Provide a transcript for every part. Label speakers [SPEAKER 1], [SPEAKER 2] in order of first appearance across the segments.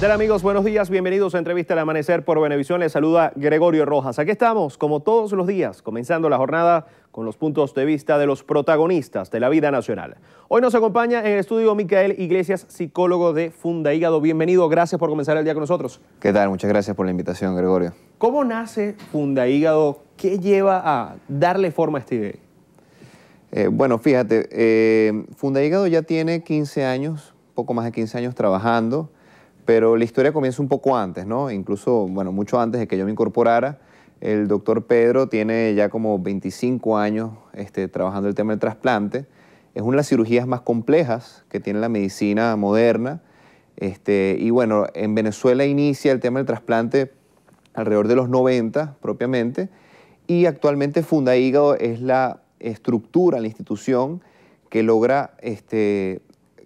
[SPEAKER 1] tal amigos? Buenos días, bienvenidos a Entrevista al Amanecer por Benevisión. Les saluda Gregorio Rojas. Aquí estamos, como todos los días, comenzando la jornada con los puntos de vista de los protagonistas de la vida nacional. Hoy nos acompaña en el estudio Micael Iglesias, psicólogo de Funda Hígado. Bienvenido, gracias por comenzar el día con nosotros.
[SPEAKER 2] ¿Qué tal? Muchas gracias por la invitación, Gregorio.
[SPEAKER 1] ¿Cómo nace Funda Hígado? ¿Qué lleva a darle forma a esta idea?
[SPEAKER 2] Eh, bueno, fíjate, eh, Funda Hígado ya tiene 15 años, poco más de 15 años trabajando pero la historia comienza un poco antes, ¿no? Incluso, bueno, mucho antes de que yo me incorporara, el doctor Pedro tiene ya como 25 años este, trabajando el tema del trasplante. Es una de las cirugías más complejas que tiene la medicina moderna. Este, y bueno, en Venezuela inicia el tema del trasplante alrededor de los 90 propiamente. Y actualmente Funda Hígado es la estructura, la institución que logra este,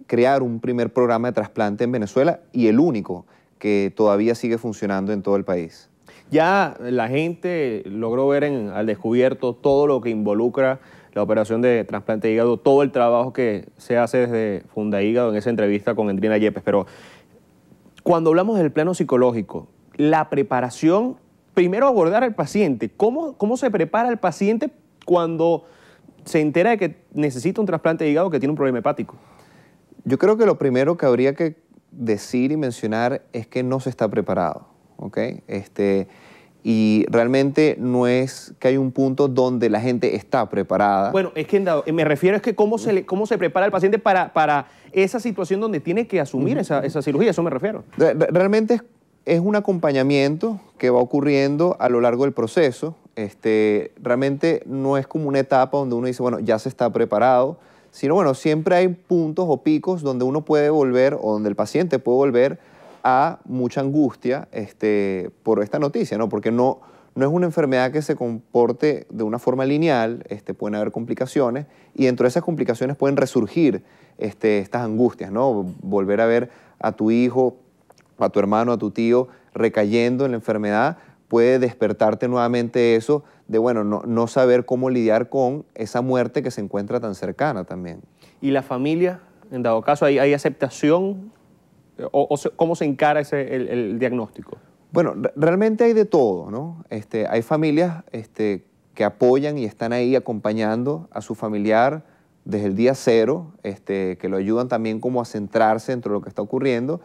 [SPEAKER 2] crear un primer programa de trasplante en Venezuela y el único que todavía sigue funcionando en todo el país.
[SPEAKER 1] Ya la gente logró ver al descubierto todo lo que involucra la operación de trasplante de hígado, todo el trabajo que se hace desde Funda Hígado en esa entrevista con Endrina Yepes. Pero cuando hablamos del plano psicológico, la preparación, primero abordar al paciente, ¿cómo, cómo se prepara el paciente cuando se entera de que necesita un trasplante de hígado que tiene un problema hepático?
[SPEAKER 2] Yo creo que lo primero que habría que decir y mencionar es que no se está preparado, ¿ok? Este, y realmente no es que hay un punto donde la gente está preparada. Bueno,
[SPEAKER 1] es que me refiero es que cómo se, cómo se prepara el paciente para, para esa situación donde tiene que asumir esa, esa, cirugía, eso me refiero.
[SPEAKER 2] Realmente es, es, un acompañamiento que va ocurriendo a lo largo del proceso. Este, realmente no es como una etapa donde uno dice, bueno, ya se está preparado, sino bueno, siempre hay puntos o picos donde uno puede volver o donde el paciente puede volver a mucha angustia este, por esta noticia, ¿no? Porque no, no es una enfermedad que se comporte de una forma lineal, este, pueden haber complicaciones y dentro de esas complicaciones pueden resurgir este, estas angustias, ¿no? Volver a ver a tu hijo, a tu hermano, a tu tío recayendo en la enfermedad puede despertarte nuevamente eso de, bueno, no, no saber cómo lidiar con esa muerte que se encuentra tan cercana también.
[SPEAKER 1] ¿Y la familia, en dado caso, hay, hay aceptación? ¿O, cómo se encara ese, el, diagnóstico?
[SPEAKER 2] Bueno, realmente hay de todo, ¿no? Este, hay familias este, que apoyan y están ahí acompañando a su familiar desde el día cero, este, que lo ayudan también como a centrarse dentro de lo que está ocurriendo.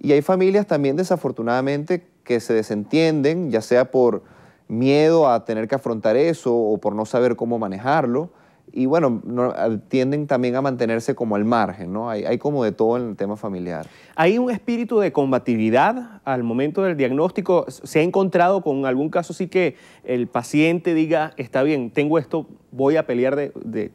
[SPEAKER 2] Y hay familias también, desafortunadamente, que se desentienden, ya sea por miedo a tener que afrontar eso o por no saber cómo manejarlo. Y bueno, no, ah, tienden también a mantenerse como al margen, ¿no? Hay, hay, como de todo en el tema familiar.
[SPEAKER 1] ¿Hay un espíritu de combatividad al momento del diagnóstico? ¿Se ha encontrado con algún caso sí que el paciente diga, está bien, tengo esto, voy a pelear de, de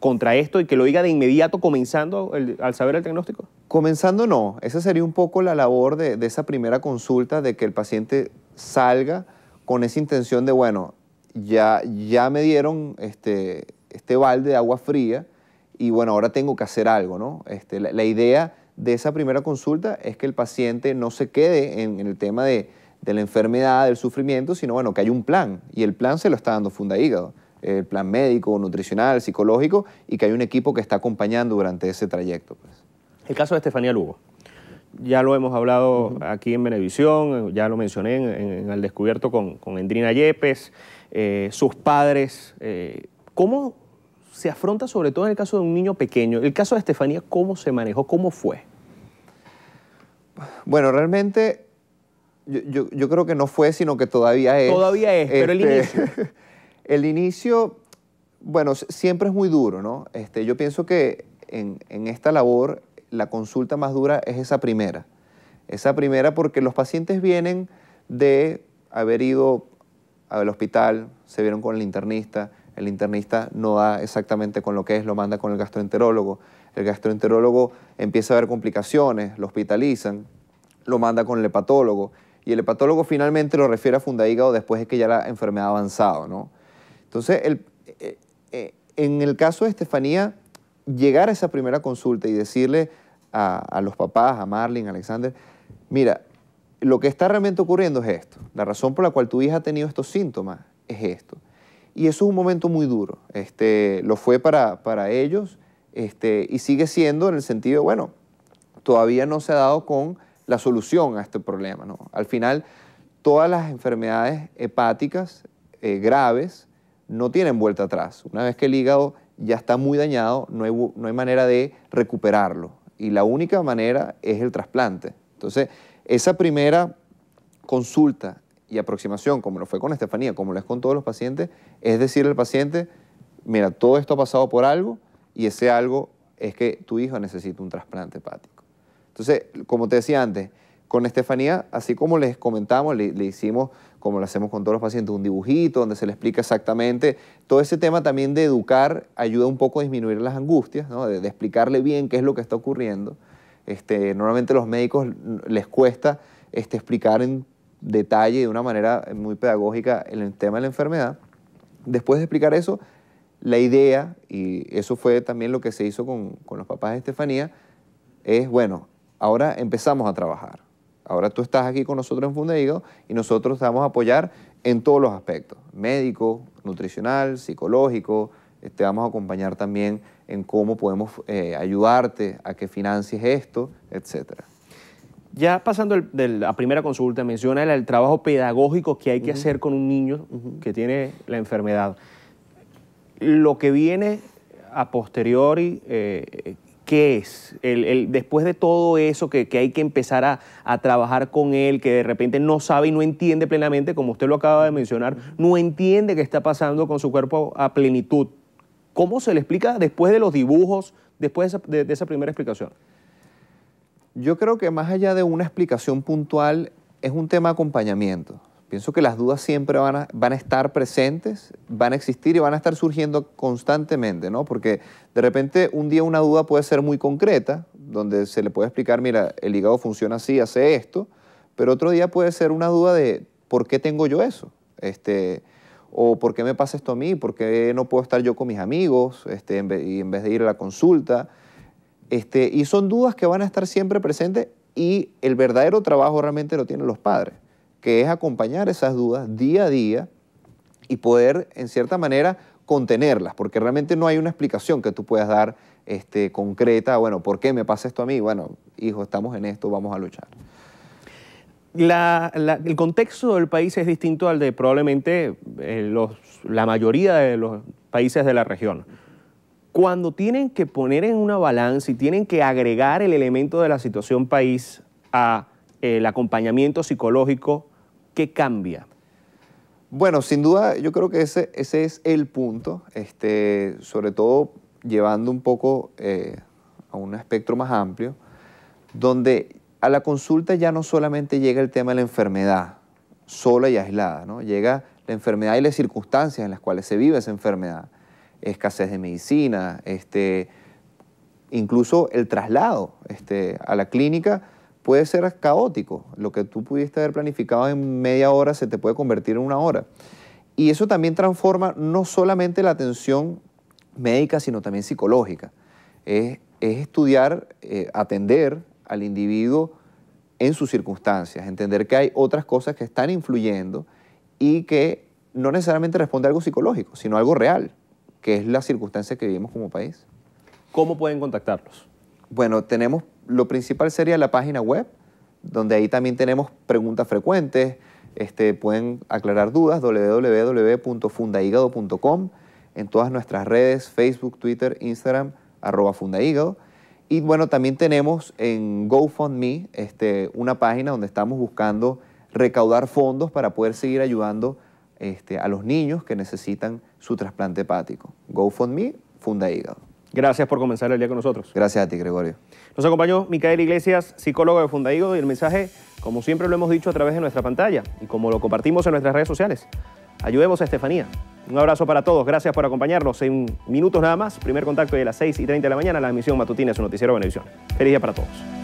[SPEAKER 1] contra esto y que lo diga de inmediato comenzando al saber el diagnóstico?
[SPEAKER 2] Comenzando no, esa sería un poco la labor de, esa primera consulta, de que el paciente salga con esa intención de, bueno, ya, ya me dieron este, este balde de agua fría y bueno, ahora tengo que hacer algo, ¿no? Este, la, idea de esa primera consulta es que el paciente no se quede en, el tema de, de, la enfermedad, del sufrimiento, sino bueno, que hay un plan y el plan se lo está dando Funda Hígado el plan médico, nutricional, psicológico, y que hay un equipo que está acompañando durante ese trayecto. Pues.
[SPEAKER 1] El caso de Estefanía Lugo. Ya lo hemos hablado aquí en Benevisión, ya lo mencioné en, El Descubierto con, Endrina Yepes, eh, sus padres. Eh, ¿Cómo se afronta sobre todo en el caso de un niño pequeño? El caso de Estefanía, ¿cómo se manejó? ¿Cómo fue? Bueno, realmente yo, creo que no fue, sino que
[SPEAKER 2] todavía es. Todavía es, pero el este, inicio. El inicio, bueno, siempre es muy duro, ¿no? Este, yo pienso que en, esta labor la consulta más dura es esa primera. Esa primera porque los pacientes vienen de haber ido al hospital, se vieron con el internista, el internista no da exactamente con lo que es, lo manda con el gastroenterólogo, el gastroenterólogo empieza a ver complicaciones, lo hospitalizan, lo manda con el hepatólogo y el hepatólogo finalmente lo refiere a fundahígado después de que ya la enfermedad ha avanzado, ¿no? Entonces, eh, eh, en el caso de Estefanía, llegar a esa primera consulta y decirle a, los papás, a Marlin, a Alexander, mira, lo que está realmente ocurriendo es esto. La razón por la cual tu hija ha tenido estos síntomas es esto. Y eso es un momento muy duro. Este, lo fue para, ellos este, y sigue siendo en el sentido, bueno, todavía no se ha dado con la solución a este problema. Al final, todas las enfermedades hepáticas eh, graves no tienen vuelta atrás. Una vez que el hígado ya está muy dañado, no hay, manera de recuperarlo. Y la única manera es el trasplante. Entonces, esa primera consulta y aproximación, como lo fue con Estefanía, como lo es con todos los pacientes, es decirle al paciente, mira, todo esto ha pasado por algo y ese algo es que tu hijo necesita un trasplante hepático. Entonces, como te decía antes, con Estefanía, así como les comentamos, le, le hicimos como lo hacemos con todos los pacientes, un dibujito donde se le explica exactamente. Todo ese tema también de educar ayuda un poco a disminuir las angustias, de, explicarle bien qué es lo que está ocurriendo. Este, normalmente a los médicos les cuesta este, explicar en detalle, de una manera muy pedagógica, el tema de la enfermedad. Después de explicar eso, la idea, y eso fue también lo que se hizo con los papás de Estefanía, es, bueno, ahora empezamos a trabajar. Ahora tú estás aquí con nosotros en Fundeido y nosotros te vamos a apoyar en todos los aspectos, médico, nutricional, psicológico, te este, vamos a acompañar también en cómo podemos eh, ayudarte a que financies esto, etcétera.
[SPEAKER 1] Ya pasando a de la primera consulta, menciona el, trabajo pedagógico que hay que hacer con un niño que tiene la enfermedad. Lo que viene a posteriori, eh, qué es? El, después de todo eso que, hay que empezar a, trabajar con él, que de repente no sabe y no entiende plenamente, como usted lo acaba de mencionar, no entiende qué está pasando con su cuerpo a plenitud. ¿Cómo se le explica después de los dibujos, después de esa, de esa primera explicación?
[SPEAKER 2] Yo creo que más allá de una explicación puntual, es un tema de acompañamiento. Pienso que las dudas siempre van a, van a, estar presentes, van a existir y van a estar surgiendo constantemente, ¿no? Porque de repente un día una duda puede ser muy concreta, donde se le puede explicar, mira, el hígado funciona así, hace esto, pero otro día puede ser una duda de por qué tengo yo eso, este, o por qué me pasa esto a mí, por qué no puedo estar yo con mis amigos, este, en vez, y en vez de ir a la consulta. Este, y son dudas que van a estar siempre presentes y el verdadero trabajo realmente lo tienen los padres que es acompañar esas dudas día a día y poder, en cierta manera, contenerlas, porque realmente no hay una explicación que tú puedas dar este, concreta, bueno, ¿por qué me pasa esto a mí? Bueno, hijo, estamos en esto, vamos a luchar.
[SPEAKER 1] el contexto del país es distinto al de probablemente eh, la mayoría de los países de la región. Cuando tienen que poner en una balanza y tienen que agregar el elemento de la situación país a el acompañamiento psicológico ¿Qué cambia?
[SPEAKER 2] Bueno, sin duda, yo creo que ese, es el punto,
[SPEAKER 1] este, sobre
[SPEAKER 2] todo llevando un poco eh, a un espectro más amplio, donde a la consulta ya no solamente llega el tema de la enfermedad, sola y aislada, llega la enfermedad y las circunstancias en las cuales se vive esa enfermedad, escasez de medicina, este, incluso el traslado este, a la clínica puede ser caótico. Lo que tú pudiste haber planificado en media hora se te puede convertir en una hora. Y eso también transforma no solamente la atención médica, sino también psicológica. Es, estudiar, eh, atender al individuo en sus circunstancias, entender que hay otras cosas que están influyendo y que no necesariamente responde a algo psicológico, sino a algo real, que es la circunstancia que vivimos como país. ¿Cómo pueden contactarlos? Bueno, tenemos, lo principal sería la página web, donde ahí también tenemos preguntas frecuentes, este, pueden aclarar dudas, www.fundahígado.com, en todas nuestras redes, Facebook, Twitter, Instagram, arroba fundahígado. Y bueno, también tenemos en GoFundMe este, una página donde estamos buscando recaudar fondos para poder seguir ayudando este, a los niños que necesitan su trasplante hepático. GoFundMe,
[SPEAKER 1] Funda Gracias por comenzar el día con nosotros. Gracias a ti, Gregorio. Nos acompañó Micael Iglesias, psicólogo de Fundaigo, y el mensaje, como siempre lo hemos dicho a través de nuestra pantalla y como lo compartimos en nuestras redes sociales, ayudemos a Estefanía. Un abrazo para todos, gracias por acompañarnos. En minutos nada más, primer contacto de las 6 y 30 de la mañana, la emisión matutina de su noticiero Benevisión. Feliz día para todos.